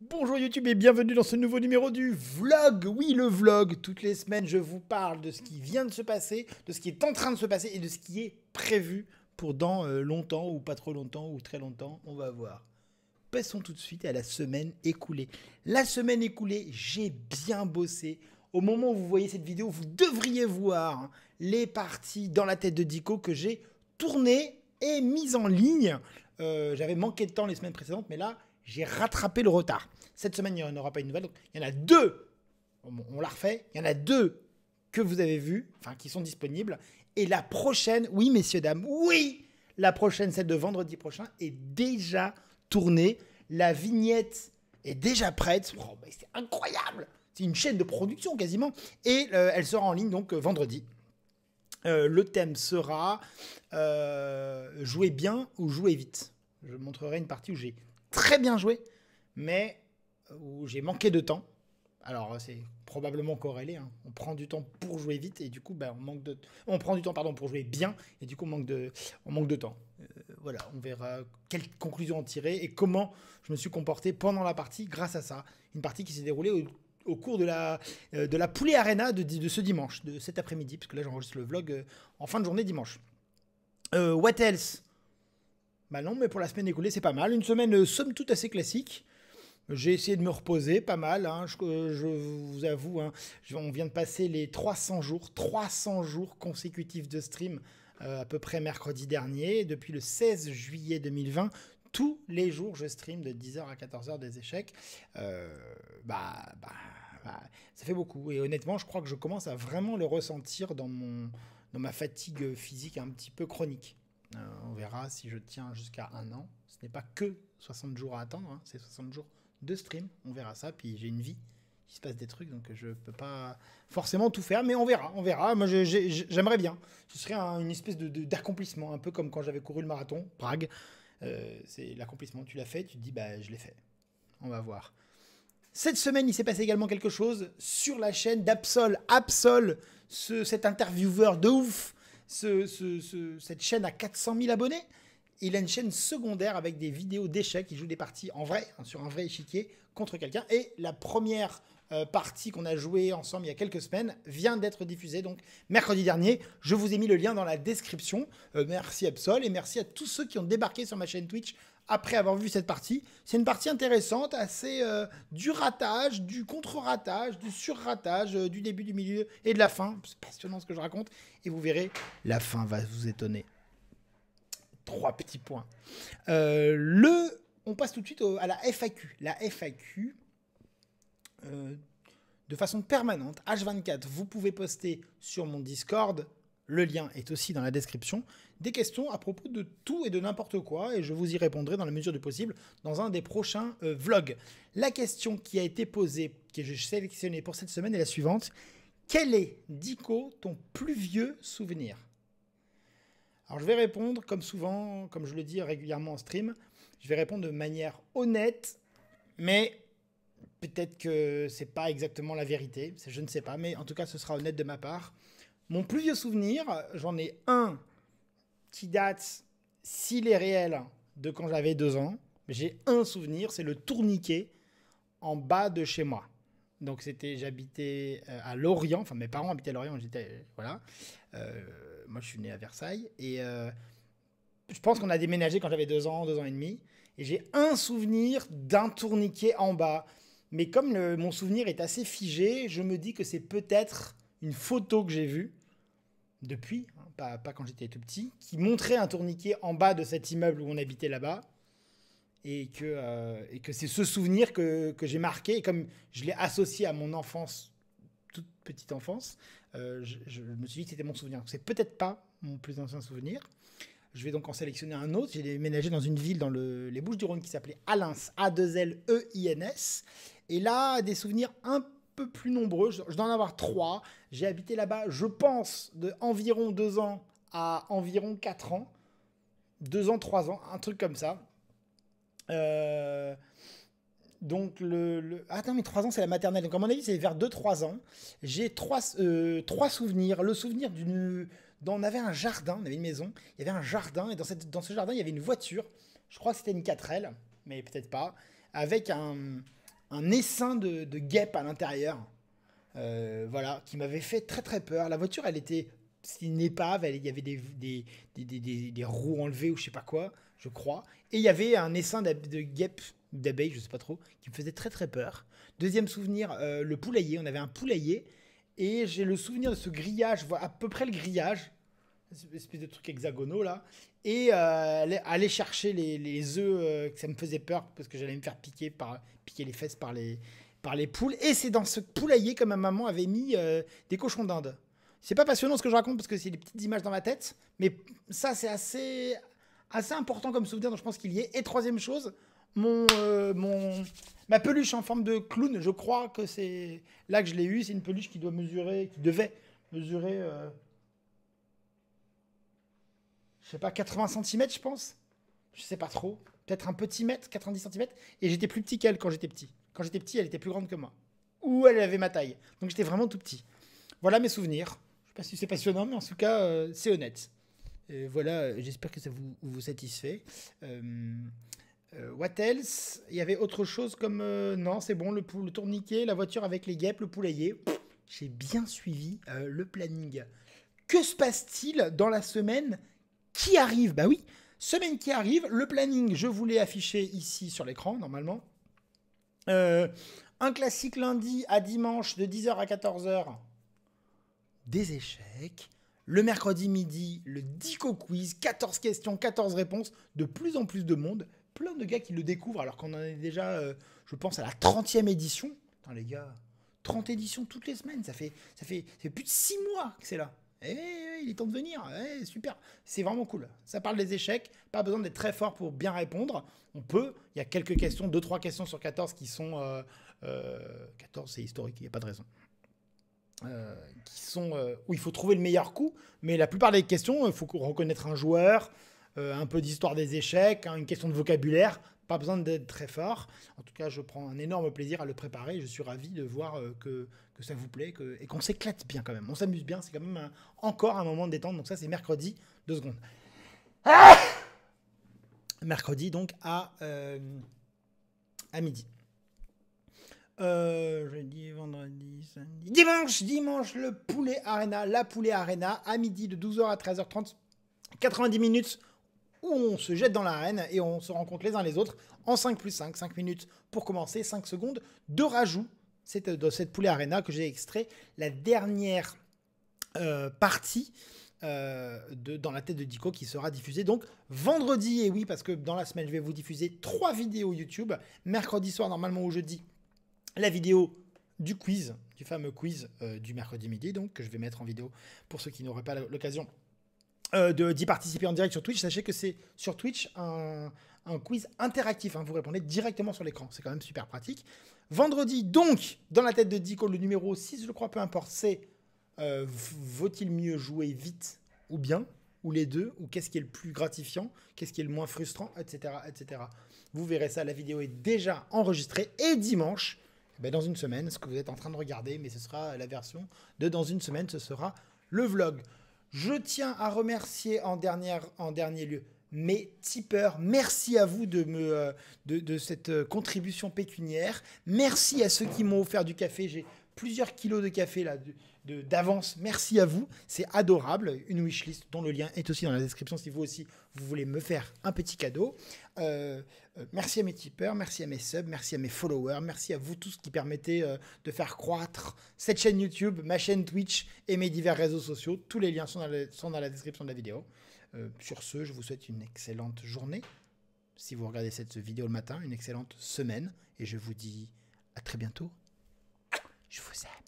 Bonjour YouTube et bienvenue dans ce nouveau numéro du vlog. Oui, le vlog. Toutes les semaines, je vous parle de ce qui vient de se passer, de ce qui est en train de se passer et de ce qui est prévu pour dans euh, longtemps ou pas trop longtemps ou très longtemps. On va voir. Passons tout de suite à la semaine écoulée. La semaine écoulée, j'ai bien bossé. Au moment où vous voyez cette vidéo, vous devriez voir hein, les parties dans la tête de Dico que j'ai tournées et mises en ligne. Euh, j'avais manqué de temps les semaines précédentes, mais là, j'ai rattrapé le retard. Cette semaine, il n'y en aura pas une nouvelle. il y en a deux. On, la refait. Il y en a deux que vous avez vues, enfin, qui sont disponibles. Et la prochaine, oui, messieurs, dames, oui, la prochaine, celle de vendredi prochain, est déjà tournée. La vignette est déjà prête. Oh, c'est incroyable! C'est une chaîne de production quasiment. Et euh, elle sera en ligne donc euh, vendredi. Euh, le thème sera jouer bien ou jouer vite. Je montrerai une partie où j'ai très bien joué, mais où j'ai manqué de temps. Alors, c'est probablement corrélé. Hein. On prend du temps pour jouer vite et du coup, ben, on manque de. On prend du temps, pardon, pour jouer bien et du coup, on manque de, on manque de temps. Euh, voilà, on verra quelle conclusions en tirer et comment je me suis comporté pendant la partie grâce à ça. Une partie qui s'est déroulée au, cours de la, euh, de la Poulet Arena de, ce dimanche, de cet après-midi, parce que là, j'enregistre le vlog euh, en fin de journée dimanche. what else bah non, mais pour la semaine écoulée, c'est pas mal. Une semaine, euh, somme toute, assez classique. J'ai essayé de me reposer, pas mal. Hein, euh, je, vous avoue, hein. on vient de passer les 300 jours, 300 jours consécutifs de stream, euh, à peu près mercredi dernier. Depuis le 16 juillet 2020, tous les jours, je stream de 10h à 14h des échecs. Bah, bah, bah, ça fait beaucoup. Et honnêtement, je crois que je commence à vraiment le ressentir dans, mon, dans ma fatigue physique un petit peu chronique. Euh, on verra si je tiens jusqu'à un an. Ce n'est pas que 60 jours à attendre, hein, c'est 60 jours de stream. On verra ça. Puis j'ai une vie, il se passe des trucs, donc je peux pas forcément tout faire, mais on verra, on verra. Moi, j'aimerais bien. Ce serait une espèce d'accomplissement, un peu comme quand j'avais couru le marathon, Prague. Euh, c'est l'accomplissement. Tu l'as fait, tu te dis, bah, je l'ai fait. On va voir. Cette semaine, il s'est passé également quelque chose sur la chaîne d'Absol. Absol, cet intervieweur de ouf ce, cette chaîne à 400 000 abonnés. Il a une chaîne secondaire avec des vidéos d'échecs. Il joue des parties en vrai, hein, sur un vrai échiquier, contre quelqu'un. Et la première euh, partie qu'on a jouée ensemble il y a quelques semaines vient d'être diffusée. Donc, mercredi dernier, je vous ai mis le lien dans la description. Euh, merci Absol et merci à tous ceux qui ont débarqué sur ma chaîne Twitch après avoir vu cette partie. C'est une partie intéressante, assez euh, du ratage, du contre-ratage, du sur-ratage, euh, du début, du milieu et de la fin. C'est passionnant ce que je raconte. Et vous verrez, la fin va vous étonner. Trois petits points. Euh, le, on passe tout de suite à la FAQ. La FAQ, de façon permanente, H24, vous pouvez poster sur mon Discord le lien est aussi dans la description, des questions à propos de tout et de n'importe quoi, et je vous y répondrai dans la mesure du possible dans un des prochains euh, vlogs. La question qui a été posée, que j'ai sélectionnée pour cette semaine, est la suivante. Quel est, Dico, ton plus vieux souvenir alors je vais répondre, comme souvent, comme je le dis régulièrement en stream, je vais répondre de manière honnête, mais peut-être que c'est pas exactement la vérité, je ne sais pas, mais en tout cas ce sera honnête de ma part. Mon plus vieux souvenir, j'en ai un qui date, s'il est réel, de quand j'avais deux ans. J'ai un souvenir, c'est le tourniquet en bas de chez moi. Donc c'était, j'habitais euh, à Lorient, enfin mes parents habitaient à Lorient, j'étais, voilà. Euh, moi je suis né à Versailles et euh, je pense qu'on a déménagé quand j'avais deux ans, deux ans et demi. Et j'ai un souvenir d'un tourniquet en bas. Mais comme mon souvenir est assez figé, je me dis que c'est peut-être une photo que j'ai vue depuis, hein, pas, quand j'étais tout petit, qui montrait un tourniquet en bas de cet immeuble où on habitait là-bas. Et que, euh, que c'est ce souvenir que, j'ai marqué. Et comme je l'ai associé à mon enfance, toute petite enfance, euh, je, me suis dit que c'était mon souvenir. C'est peut-être pas mon plus ancien souvenir. Je vais donc en sélectionner un autre. J'ai déménagé dans une ville dans les Bouches-du-Rhône qui s'appelait Alins, A2L-E-I-N-S. Et là, des souvenirs un peu peu plus nombreux. Je, dois en avoir trois. J'ai habité là-bas, je pense, de environ deux ans à environ quatre ans. Deux ans, trois ans, un truc comme ça. Euh, donc le, le... Ah, attends, mais trois ans, c'est la maternelle. Donc à mon avis, c'est vers deux, trois ans. J'ai trois euh, trois souvenirs. Le souvenir d'une... On avait un jardin, on avait une maison. Il y avait un jardin, et dans, cette, dans ce jardin, il y avait une voiture. Je crois que c'était une 4L, mais peut-être pas. Avec un, un essaim de, guêpe guêpes à l'intérieur. Euh, voilà, qui m'avait fait très très peur. La voiture, elle était. C'était une épave, il y avait des roues enlevées ou je sais pas quoi, je crois. Et il y avait un essaim de guêpe, d'abeilles, je sais pas trop, qui me faisait très très peur. Deuxième souvenir, euh, le poulailler. On avait un poulailler. Et j'ai le souvenir de ce grillage, à peu près le grillage, espèce de truc hexagonaux là, et euh, aller chercher les, les œufs, euh, que ça me faisait peur parce que j'allais me faire piquer, par, piquer les fesses par les, par les poules. Et c'est dans ce poulailler que ma maman avait mis euh, des cochons d'Inde. C'est pas passionnant ce que je raconte parce que c'est des petites images dans ma tête, mais ça c'est assez, assez important comme souvenir, donc je pense qu'il y est. Et troisième chose, mon, mon, ma peluche en forme de clown, je crois que c'est là que je l'ai eu, c'est une peluche qui doit mesurer, qui devait mesurer je sais pas, 80 cm, je pense. Je sais pas trop. Peut-être un petit mètre, 90 cm. Et j'étais plus petit qu'elle quand j'étais petit. Quand j'étais petit, elle était plus grande que moi. Ou elle avait ma taille. Donc j'étais vraiment tout petit. Voilà mes souvenirs. Je sais pas si c'est passionnant, mais en tout cas, euh, c'est honnête. Euh, voilà, euh, j'espère que ça vous, vous satisfait. what else Il y avait autre chose comme. non, c'est bon, le, le tourniquet, la voiture avec les guêpes, le poulailler. J'ai bien suivi le planning. Que se passe-t-il dans la semaine qui arrive. Bah oui, semaine qui arrive. Le planning, je vous l'ai affiché ici sur l'écran, normalement. Euh, un classique lundi à dimanche de 10h à 14h. Des échecs. Le mercredi midi, le Dico Quiz. 14 questions, 14 réponses. De plus en plus de monde. Plein de gars qui le découvrent alors qu'on en est déjà, euh, je pense, à la 30e édition. Attends, les gars, 30 éditions toutes les semaines. Ça fait, ça fait, ça fait plus de 6 mois que c'est là. Eh, eh il est temps de venir. Eh, super. C'est vraiment cool. Ça parle des échecs. Pas besoin d'être très fort pour bien répondre. On peut. Il y a quelques questions, deux trois questions sur 14 qui sont. 14, euh, euh, c'est historique, il n'y a pas de raison. Euh, qui sont où il faut trouver le meilleur coup, mais la plupart des questions, il faut reconnaître un joueur, un peu d'histoire des échecs, hein, une question de vocabulaire. Pas besoin d'être très fort. En tout cas, je prends un énorme plaisir à le préparer. Je suis ravi de voir euh, que, ça vous plaît que, et qu'on s'éclate bien quand même. On s'amuse bien. C'est quand même encore un moment de détente. Donc ça, c'est mercredi. Deux secondes. Ah mercredi, donc, à, euh, à midi. Euh, jeudi, vendredi, samedi. Dimanche, dimanche, le poulet arena, la poulet arena, à midi de 12h à 13h30, 90 minutes où on se jette dans l'arène et on se rencontre les uns les autres en 5 plus 5, 5 minutes pour commencer, 5 secondes de rajout. C'est euh, de cette poulet arena que j'ai extrait la dernière euh, partie euh, de, dans la tête de Dico qui sera diffusée donc vendredi. Et oui, parce que dans la semaine, je vais vous diffuser trois vidéos YouTube. Mercredi soir, normalement, ou jeudi, la vidéo du quiz, du fameux quiz du mercredi midi, donc que je vais mettre en vidéo pour ceux qui n'auraient pas l'occasion euh, d'y participer en direct sur Twitch, sachez que c'est sur Twitch un, quiz interactif. Hein. vous répondez directement sur l'écran. C'est quand même super pratique. Vendredi, donc, dans la tête de Dico, le numéro 6, je crois, peu importe, c'est euh, vaut-il mieux jouer vite ou bien ou les deux, ou qu'est-ce qui est le plus gratifiant, qu'est-ce qui est le moins frustrant, etc., etc. Vous verrez ça, la vidéo est déjà enregistrée, et dimanche, eh ben dans une semaine, ce que vous êtes en train de regarder, mais ce sera la version de dans une semaine, ce sera le vlog. Je tiens à remercier en, dernier lieu mes tipeurs. Merci à vous de, euh, cette euh, contribution pécuniaire. Merci à ceux qui m'ont offert du café. J'ai plusieurs kilos de café là d'avance. De, d'avance. Merci à vous, c'est adorable. Une wishlist dont le lien est aussi dans la description si vous aussi vous voulez me faire un petit cadeau. Euh, euh, merci à mes tipeurs, merci à mes subs, merci à mes followers, merci à vous tous qui permettez euh, de faire croître cette chaîne YouTube, ma chaîne Twitch et mes divers réseaux sociaux. Tous les liens sont sont dans la description de la vidéo. sur ce, je vous souhaite une excellente journée. Si vous regardez cette vidéo le matin, une excellente semaine. Et je vous dis à très bientôt je vous aime.